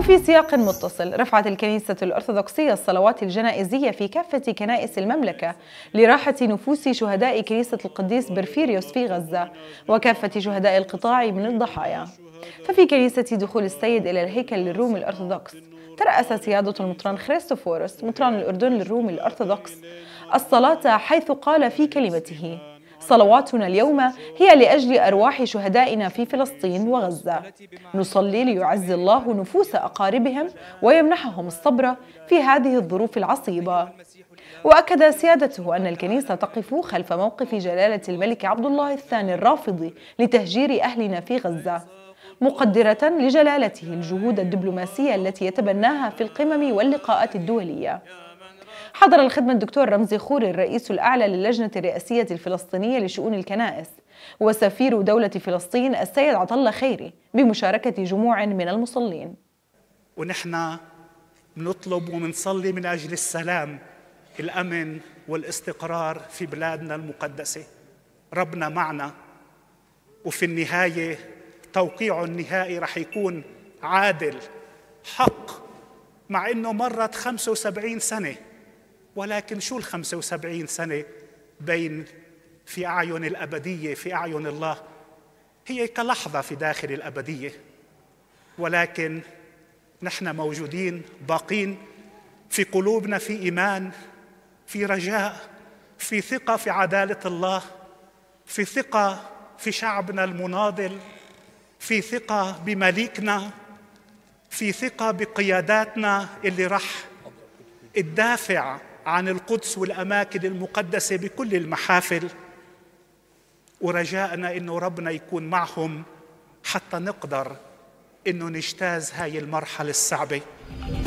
وفي سياق متصل رفعت الكنيسة الأرثوذكسية الصلوات الجنائزية في كافة كنائس المملكة لراحة نفوس شهداء كنيسة القديس برفيريوس في غزة وكافة شهداء القطاع من الضحايا ففي كنيسة دخول السيد إلى الهيكل للروم الأرثوذكس ترأس سيادة المطران خريستوفورس مطران الأردن للروم الأرثوذكس الصلاة حيث قال في كلمته صلواتنا اليوم هي لأجل أرواح شهدائنا في فلسطين وغزة نصلي ليعزي الله نفوس أقاربهم ويمنحهم الصبر في هذه الظروف العصيبة وأكد سيادته أن الكنيسة تقف خلف موقف جلالة الملك عبد الله الثاني الرافضي لتهجير أهلنا في غزة مقدرة لجلالته الجهود الدبلوماسية التي يتبناها في القمم واللقاءات الدولية حضر الخدمة الدكتور رمزي خوري الرئيس الأعلى للجنة الرئاسية الفلسطينية لشؤون الكنائس وسفير دولة فلسطين السيد عطلة خيري بمشاركة جموع من المصلين ونحن بنطلب وبنصلي من أجل السلام الأمن والاستقرار في بلادنا المقدسة ربنا معنا وفي النهاية توقيعه النهائي رح يكون عادل حق مع انه مرت 75 سنه ولكن شو ال 75 سنة بين في أعين الأبدية في أعين الله هي كلحظة في داخل الأبدية ولكن نحن موجودين باقين في قلوبنا في إيمان في رجاء في ثقة في عدالة الله في ثقة في شعبنا المناضل في ثقة بمليكنا في ثقة بقياداتنا اللي رح الدافع عن القدس والأماكن المقدسة بكل المحافل ورجاءنا إنه ربنا يكون معهم حتى نقدر إنه نجتاز هاي المرحلة الصعبة